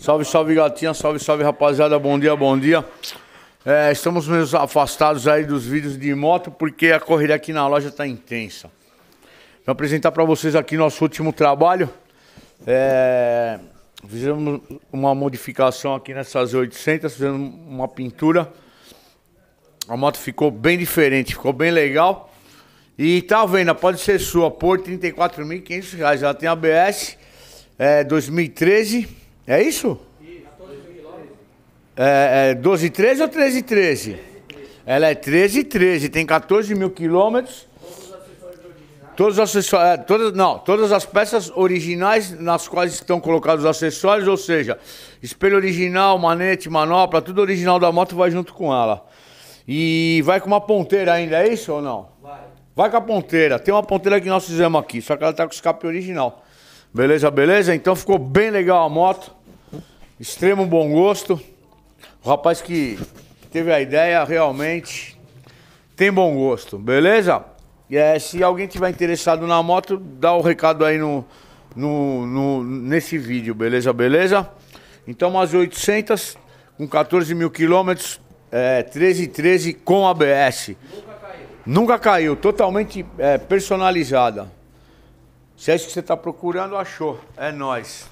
Salve, salve gatinha, salve, salve rapaziada, bom dia, bom dia. É, estamos meio afastados aí dos vídeos de moto porque a corrida aqui na loja tá intensa. Vou apresentar para vocês aqui nosso último trabalho. É, fizemos uma modificação aqui nessas 800, fizemos uma pintura. A moto ficou bem diferente, ficou bem legal. E tá vendo, pode ser sua por R$ 34.500. Ela tem ABS é, 2013 é isso? É, é 12 e 13 ou 13 e 13? Ela é 13 e 13, tem 14 mil quilômetros. Todos os acessórios, é, todas, não, todas as peças originais nas quais estão colocados os acessórios, ou seja, espelho original, manete, manopla, tudo original da moto vai junto com ela. E vai com uma ponteira ainda, é isso ou não? Vai. Vai com a ponteira. Tem uma ponteira que nós fizemos aqui, só que ela tá com escape original. Beleza, beleza? Então ficou bem legal a moto extremo bom gosto. O rapaz que teve a ideia realmente tem bom gosto, beleza? E é, se alguém tiver interessado na moto, dá o um recado aí no, no, no, nesse vídeo, beleza? Beleza? Então, umas 800 com 14 mil quilômetros, é, 13 13 com ABS. Nunca caiu. Nunca caiu, totalmente é, personalizada. Se é isso que você está procurando, achou. É nós.